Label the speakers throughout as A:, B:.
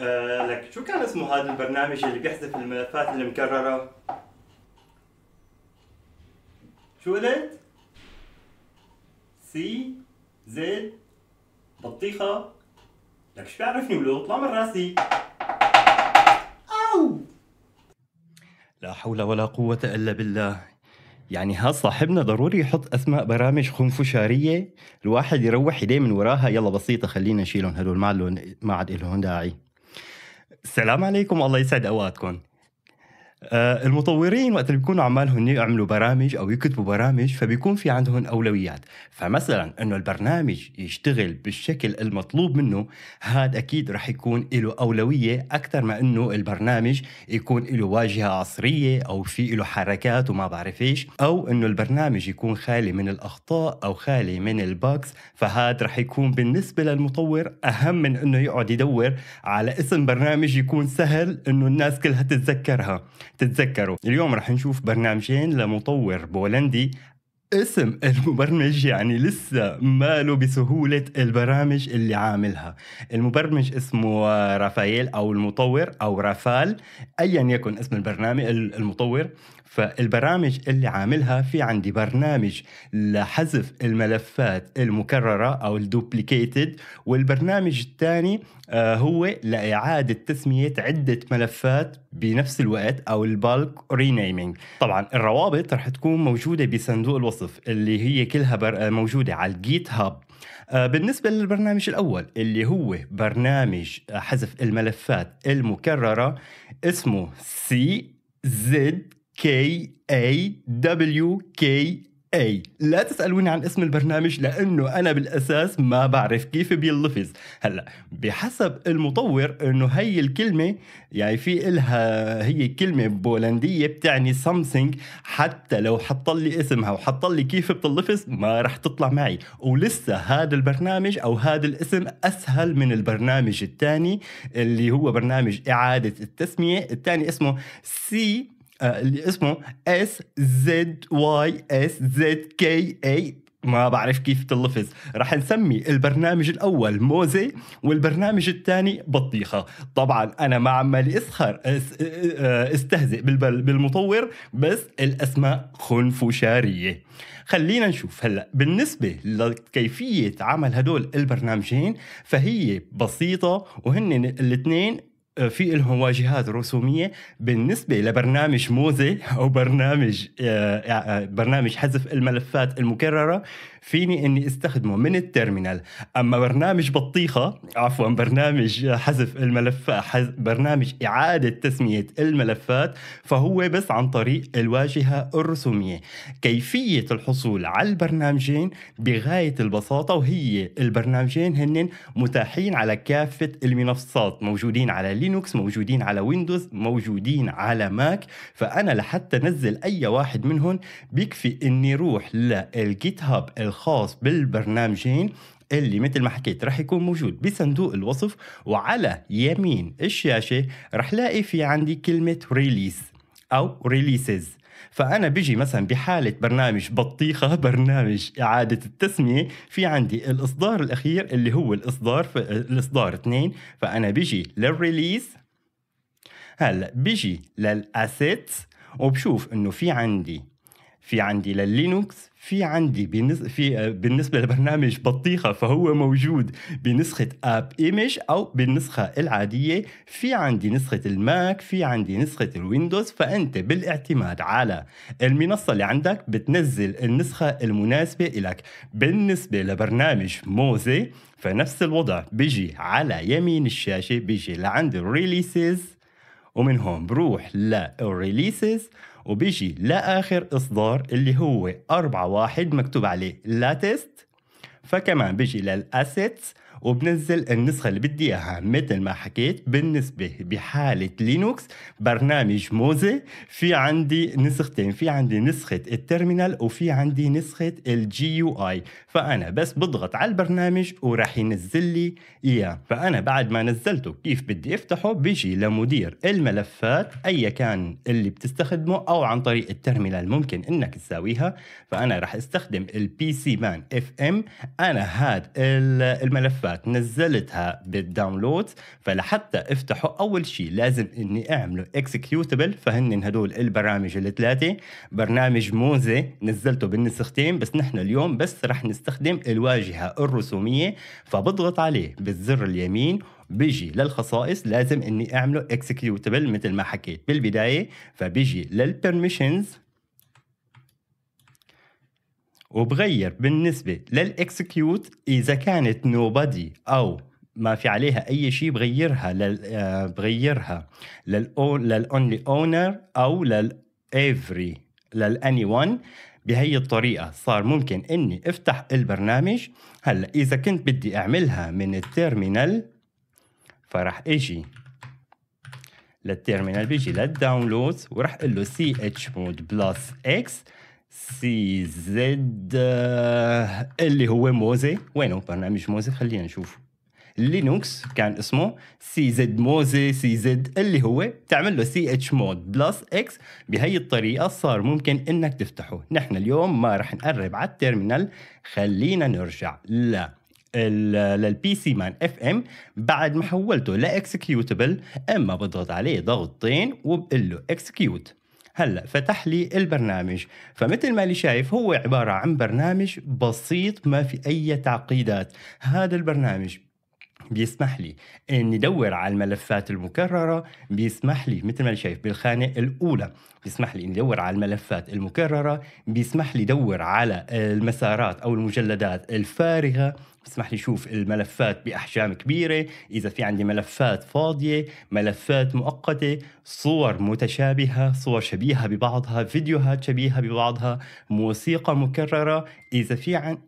A: آه، لك شو كان اسمه هذا البرنامج اللي بيحذف الملفات المكررة؟ شو قلت؟ سي زد بطيخة لك شو بيعرفني ولو اطلع من راسي أو لا حول ولا قوة إلا بالله يعني ها صاحبنا ضروري يحط اسماء برامج خنفشاريه الواحد يروح ايديه من وراها يلا بسيطه خلينا نشيلهم هدول ما عاد لهم داعي السلام عليكم الله يسعد اوقاتكم آه، المطورين وقت اللي بيكونوا عمالهم يعملوا برامج او يكتبوا برامج فبيكون في عندهم اولويات فمثلا انه البرنامج يشتغل بالشكل المطلوب منه هذا اكيد رح يكون له اولويه اكثر ما انه البرنامج يكون له واجهه عصريه او في له حركات وما بعرف ايش او انه البرنامج يكون خالي من الاخطاء او خالي من الباكس فهذا رح يكون بالنسبه للمطور اهم من انه يقعد يدور على اسم برنامج يكون سهل انه الناس كلها تتذكرها تتذكروا اليوم رح نشوف برنامجين لمطور بولندي اسم المبرمج يعني لسه ماله بسهولة البرامج اللي عاملها المبرمج اسمه رافائيل أو المطور أو رافال أيا يكن اسم البرنامج المطور فالبرامج اللي عاملها في عندي برنامج لحذف الملفات المكررة أو الدوبليكيتد والبرنامج الثاني آه، هو لإعادة تسمية عدة ملفات بنفس الوقت أو البالك رينيمينج طبعا الروابط رح تكون موجودة بصندوق الوصف اللي هي كلها آه، موجودة على الجيت هاب آه، بالنسبة للبرنامج الأول اللي هو برنامج حذف الملفات المكررة اسمه سي زد كي A دبليو كي A لا تسالوني عن اسم البرنامج لانه انا بالاساس ما بعرف كيف بينلفظ هلا بحسب المطور انه هي الكلمه يعني في إلها هي كلمه بولنديه بتعني something حتى لو حط لي اسمها وحط لي كيف بتنلفظ ما رح تطلع معي ولسه هذا البرنامج او هذا الاسم اسهل من البرنامج الثاني اللي هو برنامج اعاده التسميه الثاني اسمه سي اللي آه، اسمه اس زد واي اس زد كي اي ما بعرف كيف تلفظ رح نسمي البرنامج الأول موزة والبرنامج الثاني بطيخة طبعا أنا ما عمالي أسخر آه، استهزئ بالمطور بس الأسماء خنفشارية خلينا نشوف هلا بالنسبة لكيفية عمل هدول البرنامجين فهي بسيطة وهن الاثنين في لهم واجهات رسوميه بالنسبه لبرنامج موزه او برنامج آه، آه، برنامج حذف الملفات المكرره فيني اني استخدمه من التيرمينال اما برنامج بطيخه عفوا برنامج حذف الملفات برنامج اعاده تسميه الملفات فهو بس عن طريق الواجهه الرسوميه كيفيه الحصول على البرنامجين بغايه البساطه وهي البرنامجين هن متاحين على كافه المنصات موجودين على لينوكس موجودين على ويندوز موجودين على ماك فانا لحتى انزل اي واحد منهم بيكفي اني اروح للجيت هاب الخاص بالبرنامجين اللي مثل ما حكيت رح يكون موجود بصندوق الوصف وعلى يمين الشاشه رح لاقي في عندي كلمه ريليس او ريليسز فانا بيجي مثلا بحاله برنامج بطيخه برنامج اعاده التسميه في عندي الاصدار الاخير اللي هو الاصدار ف... الاصدار 2 فانا بيجي للريليز هلا بيجي للاسيتس وبشوف انه في عندي في عندي للينوكس في عندي بالنس في بالنسبة لبرنامج بطيخة فهو موجود بنسخة اب ايمج او بالنسخة العادية في عندي نسخة الماك في عندي نسخة الويندوز فانت بالاعتماد على المنصة اللي عندك بتنزل النسخة المناسبة لك بالنسبة لبرنامج موزي فنفس الوضع بيجي على يمين الشاشة بيجي لعند الريليسز ومن هون بروح للريليسز وبيجي لآخر إصدار اللي هو أربعة واحد مكتوب عليه لاتست فكمان بيجي للأسيتس وبنزل النسخة اللي بدي إياها مثل ما حكيت بالنسبة بحالة لينوكس برنامج موزة في عندي نسختين في عندي نسخة التيرمينال وفي عندي نسخة الجي يو آي فأنا بس بضغط على البرنامج وراح ينزل لي إياه فأنا بعد ما نزلته كيف بدي أفتحه بيجي لمدير الملفات أي كان اللي بتستخدمه أو عن طريق التيرمينال ممكن إنك تساويها فأنا راح استخدم البي سي مان اف ام أنا هاد الملفات التراكات نزلتها بالداونلودز فلحتى افتحه اول شيء لازم اني اعمله اكسكيوتبل فهن هدول البرامج الثلاثه برنامج موزه نزلته بالنسختين بس نحن اليوم بس رح نستخدم الواجهه الرسوميه فبضغط عليه بالزر اليمين بيجي للخصائص لازم اني اعمله اكسكيوتبل مثل ما حكيت بالبدايه فبيجي للبرميشنز وبغير بالنسبه للاكسكيوت اذا كانت نوبادي او ما في عليها اي شيء بغيرها لل آه، بغيرها للاونلي اونر او للإيفري للاني ون بهي الطريقه صار ممكن اني افتح البرنامج هلا اذا كنت بدي اعملها من التيرمينال فراح اجي للتيرمينال بيجي للداونلودز وراح اقول له سي اتش مود بلس اكس سي زد آه، اللي هو موزي وينه برنامج موزي خلينا نشوف لينوكس كان اسمه سي زد موزي سي زد اللي هو تعمل له سي اتش مود بلس اكس بهي الطريقه صار ممكن انك تفتحه نحن اليوم ما رح نقرب على التيرمينال خلينا نرجع لا للبي سي مان اف ام بعد ما حولته لاكسكيوتبل اما بضغط عليه ضغطتين وبقول له اكسكيوت هلا فتح لي البرنامج فمثل ما اللي شايف هو عباره عن برنامج بسيط ما في اي تعقيدات هذا البرنامج بيسمح لي اني ادور على الملفات المكرره بيسمح لي مثل ما شايف بالخانه الاولى بيسمح لي اني ادور على الملفات المكرره بيسمح لي ادور على المسارات او المجلدات الفارغه بيسمح لي اشوف الملفات باحجام كبيره اذا في عندي ملفات فاضيه ملفات مؤقته صور متشابهه صور شبيهه ببعضها فيديوهات شبيهه ببعضها موسيقى مكرره اذا في عن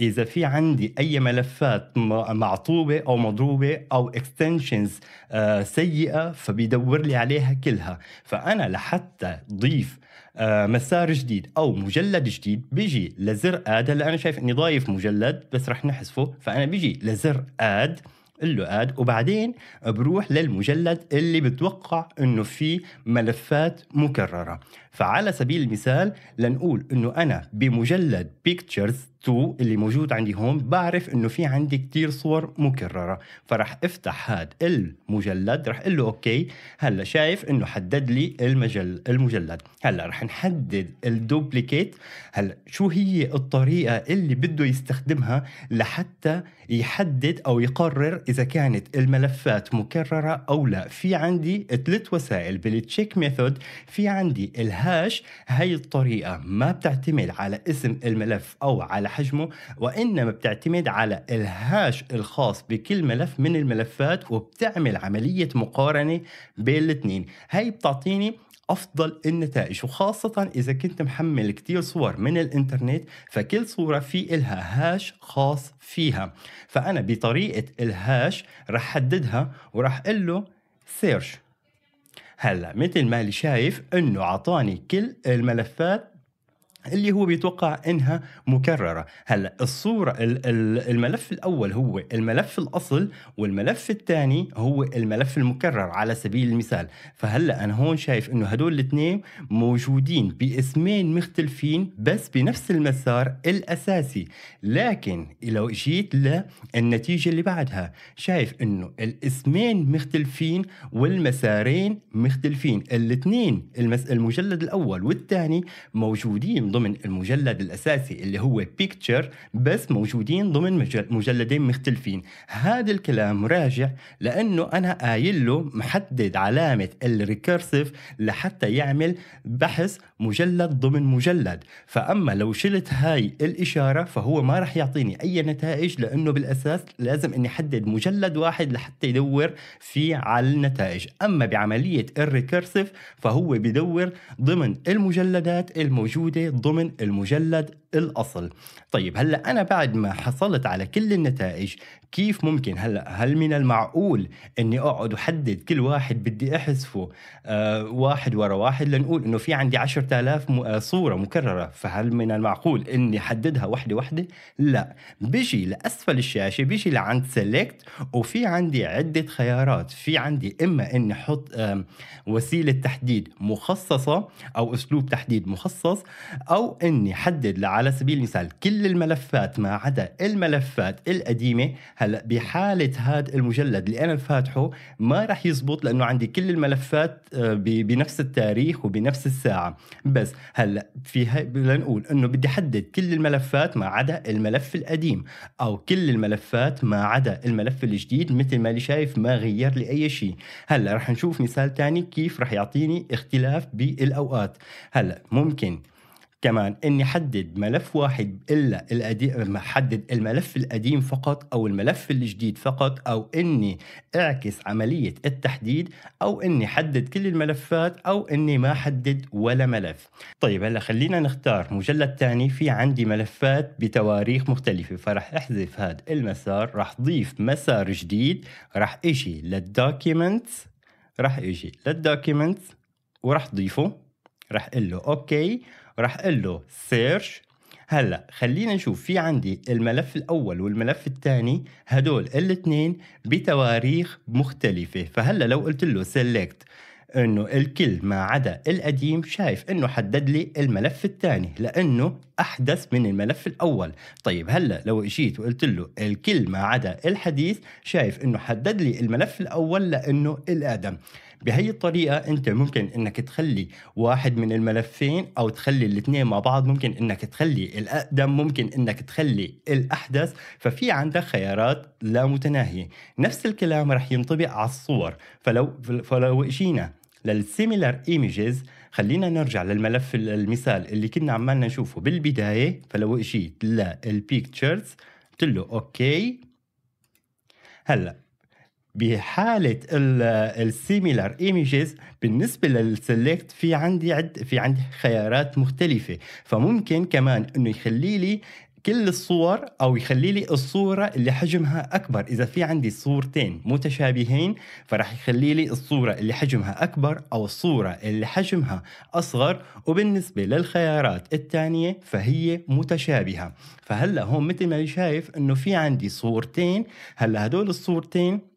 A: اذا في عندي اي ملفات معطوبه او مضروبه او اكستنشنز آه، سيئه فبيدور لي عليها كلها فانا لحتى ضيف آه، مسار جديد او مجلد جديد بيجي لزر اد هلا انا شايف اني ضايف مجلد بس رح نحذفه فانا بيجي لزر اد له اد وبعدين بروح للمجلد اللي بتوقع انه فيه ملفات مكرره فعلى سبيل المثال لنقول انه انا بمجلد بيكتشرز 2 اللي موجود عندي هون بعرف انه في عندي كتير صور مكرره فرح افتح هذا المجلد رح اقول له اوكي هلا شايف انه حدد لي المجل المجلد هلا رح نحدد الدوبليكيت هلا شو هي الطريقه اللي بده يستخدمها لحتى يحدد او يقرر اذا كانت الملفات مكرره او لا في عندي ثلاث وسائل بالتشيك ميثود في عندي ال الهاش هاي الطريقة ما بتعتمد على اسم الملف أو على حجمه وإنما بتعتمد على الهاش الخاص بكل ملف من الملفات وبتعمل عملية مقارنة بين الاثنين هاي بتعطيني افضل النتائج وخاصه اذا كنت محمل كتير صور من الانترنت فكل صوره في الها هاش خاص فيها فانا بطريقه الهاش رح حددها ورح اقول له سيرش هلا مثل ما اللي شايف انه عطاني كل الملفات اللي هو بيتوقع انها مكرره هلا الصوره الملف الاول هو الملف الاصل والملف الثاني هو الملف المكرر على سبيل المثال فهلا انا هون شايف انه هدول الاثنين موجودين باسمين مختلفين بس بنفس المسار الاساسي لكن لو جيت للنتيجه اللي بعدها شايف انه الاسمين مختلفين والمسارين مختلفين الاثنين المجلد الاول والثاني موجودين ضمن المجلد الأساسي اللي هو بيكتشر بس موجودين ضمن مجلدين مختلفين هذا الكلام راجع لأنه أنا قايل له محدد علامة الريكرسيف لحتى يعمل بحث مجلد ضمن مجلد فأما لو شلت هاي الإشارة فهو ما راح يعطيني أي نتائج لأنه بالأساس لازم أني أحدد مجلد واحد لحتى يدور فيه على النتائج أما بعملية الريكرسيف فهو بدور ضمن المجلدات الموجودة ضمن المجلد الأصل طيب هلأ أنا بعد ما حصلت على كل النتائج كيف ممكن هلأ هل من المعقول أني أقعد احدد كل واحد بدي أحذفه آه واحد ورا واحد لنقول أنه في عندي 10000 آه، صورة مكررة فهل من المعقول أني احددها وحدة وحدة لا بيجي لأسفل الشاشة بيجي لعند سيلكت وفي عندي عدة خيارات في عندي إما أني أحط آه وسيلة تحديد مخصصة أو أسلوب تحديد مخصص أو أني احدد لعدد على سبيل المثال كل الملفات ما عدا الملفات القديمه هلا بحاله هذا المجلد اللي انا فاتحه ما راح يزبط لانه عندي كل الملفات آه، بنفس التاريخ وبنفس الساعه بس هلا في لنقول انه بدي احدد كل الملفات ما عدا الملف القديم او كل الملفات ما عدا الملف الجديد مثل ما اللي شايف ما غير لي اي شيء هلا رح نشوف مثال ثاني كيف رح يعطيني اختلاف بالاوقات هلا ممكن كمان اني حدد ملف واحد الا القديم حدد الملف القديم فقط او الملف الجديد فقط او اني اعكس عمليه التحديد او اني حدد كل الملفات او اني ما حدد ولا ملف طيب هلا خلينا نختار مجلد ثاني في عندي ملفات بتواريخ مختلفه فراح احذف هذا المسار راح ضيف مسار جديد راح اجي للدوكيومنتس راح اجي للدوكيومنتس وراح ضيفه رح اقول له اوكي ورح اقول له سيرش هلا خلينا نشوف في عندي الملف الاول والملف الثاني هدول الاثنين بتواريخ مختلفه فهلا لو قلت له سيلكت انه الكل ما عدا القديم شايف انه حدد لي الملف الثاني لانه احدث من الملف الاول طيب هلا لو اجيت وقلت له الكل ما عدا الحديث شايف انه حدد لي الملف الاول لانه الادم بهي الطريقه انت ممكن انك تخلي واحد من الملفين او تخلي الاثنين مع بعض ممكن انك تخلي الاقدم ممكن انك تخلي الاحدث ففي عندك خيارات لا متناهيه نفس الكلام رح ينطبق على الصور فلو فلو اجينا للسيميلر ايميجز خلينا نرجع للملف المثال اللي كنا عمالنا نشوفه بالبدايه فلو اجيت للبيكتشرز قلت له اوكي هلا بحاله السيميلار ايميجز بالنسبه للسلكت في عندي عد في عندي خيارات مختلفه فممكن كمان انه يخلي لي كل الصور او يخلي لي الصوره اللي حجمها اكبر اذا في عندي صورتين متشابهين فراح يخلي لي الصوره اللي حجمها اكبر او الصوره اللي حجمها اصغر وبالنسبه للخيارات الثانيه فهي متشابهه فهلا هون مثل ما شايف انه في عندي صورتين هلا هدول الصورتين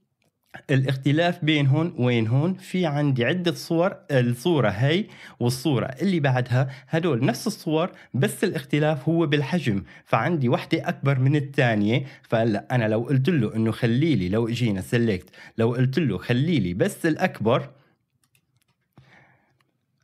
A: الاختلاف بين هون وين هون في عندي عدة صور الصورة هاي والصورة اللي بعدها هدول نفس الصور بس الاختلاف هو بالحجم فعندي وحدة أكبر من الثانية فهلا أنا لو قلت له إنه خليلي لو إجينا سلكت لو قلت له خليلي بس الأكبر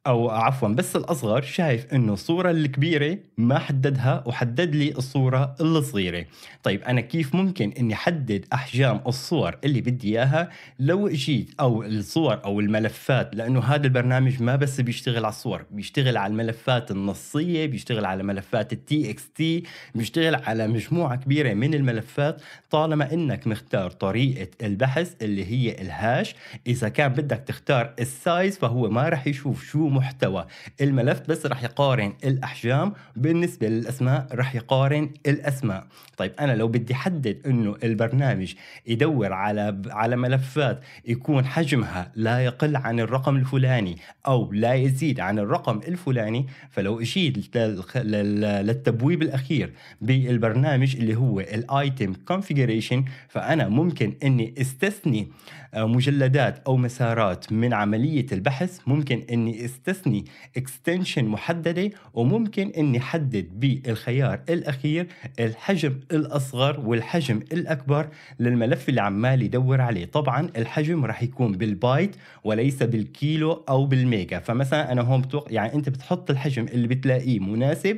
A: او عفوا بس الاصغر شايف انه الصوره الكبيره ما حددها وحدد لي الصوره الصغيره طيب انا كيف ممكن اني احدد احجام الصور اللي بدي اياها لو جيت او الصور او الملفات لانه هذا البرنامج ما بس بيشتغل على الصور بيشتغل على الملفات النصيه بيشتغل على ملفات التي اكس تي بيشتغل على مجموعه كبيره من الملفات طالما انك مختار طريقه البحث اللي هي الهاش اذا كان بدك تختار السايز فهو ما راح يشوف شو المحتوى الملف بس راح يقارن الأحجام بالنسبة للأسماء راح يقارن الأسماء طيب أنا لو بدي حدد أنه البرنامج يدور على على ملفات يكون حجمها لا يقل عن الرقم الفلاني أو لا يزيد عن الرقم الفلاني فلو اجيت للتبويب الأخير بالبرنامج اللي هو الايتم كونفيجريشن فأنا ممكن أني استثني آه، مجلدات أو مسارات من عملية البحث ممكن أني استثني تستثني اكستنشن محدده وممكن اني حدد بالخيار الاخير الحجم الاصغر والحجم الاكبر للملف اللي عمال يدور عليه طبعا الحجم راح يكون بالبايت وليس بالكيلو او بالميجا فمثلا انا هون بتوق... يعني انت بتحط الحجم اللي بتلاقيه مناسب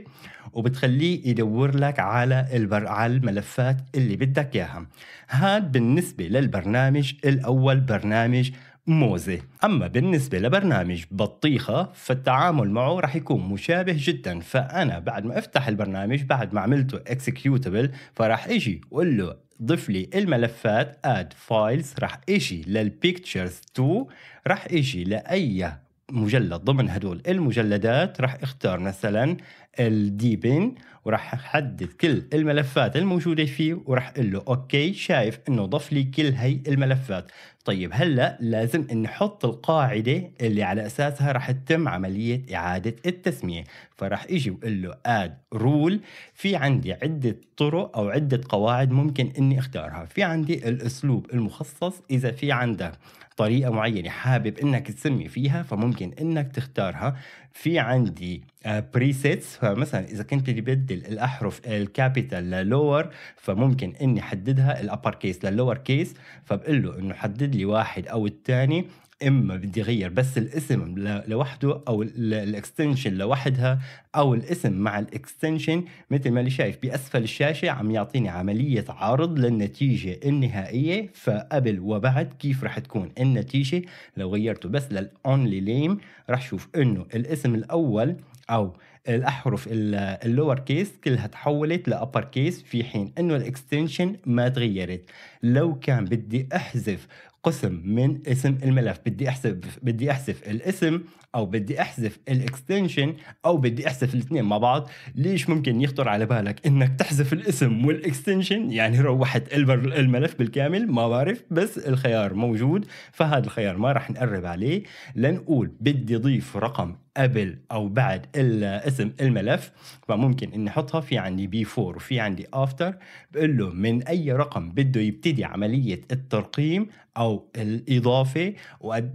A: وبتخليه يدور لك على البر... على الملفات اللي بدك اياها هذا بالنسبه للبرنامج الاول برنامج موزة أما بالنسبة لبرنامج بطيخة فالتعامل معه رح يكون مشابه جدا فأنا بعد ما أفتح البرنامج بعد ما عملته executable فرح إجي وقول له ضف لي الملفات add files رح إجي للبيكتشرز 2 رح إجي لأي مجلد ضمن هدول المجلدات راح اختار مثلا الديبن وراح احدد كل الملفات الموجوده فيه وراح اقول له اوكي شايف انه ضف لي كل هي الملفات طيب هلا لازم نحط القاعده اللي على اساسها رح تتم عمليه اعاده التسميه فرح اجي واقول له اد رول في عندي عده طرق او عده قواعد ممكن اني اختارها في عندي الاسلوب المخصص اذا في عندك طريقه معينه حابب انك تسمي فيها فممكن انك تختارها في عندي بريسيتس آه، فمثلا اذا كنت بدي بدل الاحرف الكابيتال للور فممكن اني احددها الابر كيس للور كيس فبقول له انه حدد لي واحد او الثاني اما بدي اغير بس الاسم لوحده او الاكستنشن لوحدها او الاسم مع الاكستنشن مثل ما اللي شايف باسفل الشاشه عم يعطيني عمليه عرض للنتيجه النهائيه فقبل وبعد كيف رح تكون النتيجه لو غيرته بس للاونلي ليم رح شوف انه الاسم الاول او الاحرف اللور كيس كلها تحولت لابر كيس في حين انه الاكستنشن ما تغيرت لو كان بدي احذف قسم من اسم الملف بدي احسب بدي احذف الاسم او بدي احذف الاكستنشن او بدي احذف الاثنين مع بعض ليش ممكن يخطر على بالك انك تحذف الاسم والاكستنشن يعني روحت الملف بالكامل ما بعرف بس الخيار موجود فهذا الخيار ما راح نقرب عليه لنقول بدي اضيف رقم قبل او بعد اسم الملف فممكن اني احطها في عندي بيفور وفي عندي افتر بقول له من اي رقم بده يبتدي عمليه الترقيم او الاضافه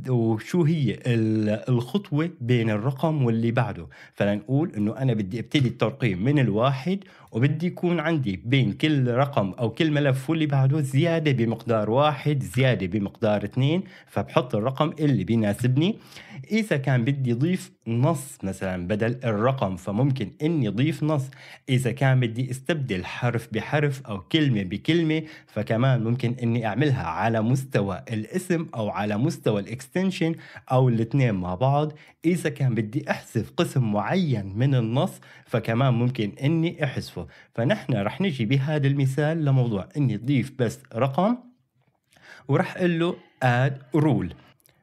A: وشو هي الخطوه بين الرقم واللي بعده فلنقول انه انا بدي ابتدي الترقيم من الواحد وبدي يكون عندي بين كل رقم او كل ملف واللي بعده زياده بمقدار واحد زياده بمقدار اثنين فبحط الرقم اللي بيناسبني اذا كان بدي ضيف نص مثلا بدل الرقم فممكن اني ضيف نص اذا كان بدي استبدل حرف بحرف او كلمه بكلمه فكمان ممكن اني اعملها على مستوى الاسم او على مستوى الاكستنشن او الاثنين مع بعض اذا كان بدي احذف قسم معين من النص فكمان ممكن اني احذفه فنحن رح نجي بهذا المثال لموضوع اني تضيف بس رقم ورح اقول له اد رول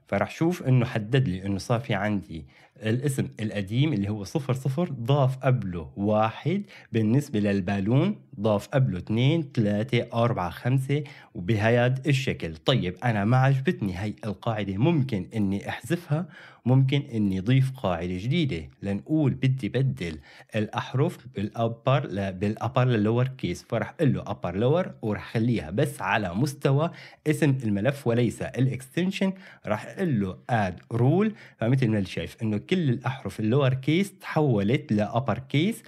A: فرح شوف انه حدد لي انه صار في عندي الاسم القديم اللي هو صفر صفر ضاف قبله واحد بالنسبة للبالون ضاف قبله اثنين ثلاثة أربعة خمسة وبهياد الشكل طيب أنا ما عجبتني هاي القاعدة ممكن أني أحذفها ممكن أني أضيف قاعدة جديدة لنقول بدي بدل الأحرف بالأبر بالأبر للور كيس فرح قل له أبر لور ورح خليها بس على مستوى اسم الملف وليس الإكستنشن رح قل له add rule فمثل ما شايف أنه كل الأحرف اللور كيس تحولت لأبر كيس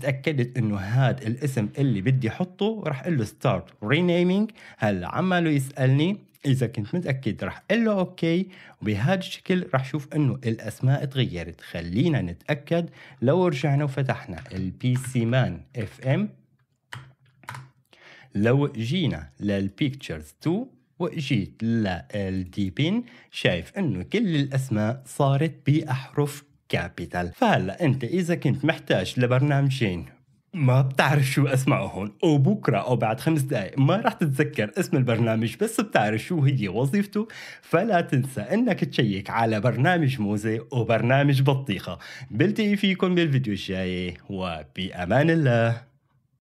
A: تأكدت انه هاد الاسم اللي بدي احطه راح اقول له ستارت رينيمينج هلا عماله يسالني اذا كنت متاكد راح اقول له اوكي وبهذا الشكل راح شوف انه الاسماء تغيرت خلينا نتاكد لو رجعنا وفتحنا البي سي مان اف ام لو جينا للبيكتشرز 2 وجيت للديبين شايف انه كل الاسماء صارت باحرف كابيتال فهلا انت اذا كنت محتاج لبرنامجين ما بتعرف شو اسمائهم وبكره او بعد خمس دقائق ما راح تتذكر اسم البرنامج بس بتعرف شو هي وظيفته فلا تنسى انك تشيك على برنامج موزة وبرنامج بطيخة بلتقي فيكم بالفيديو الجاي وبأمان الله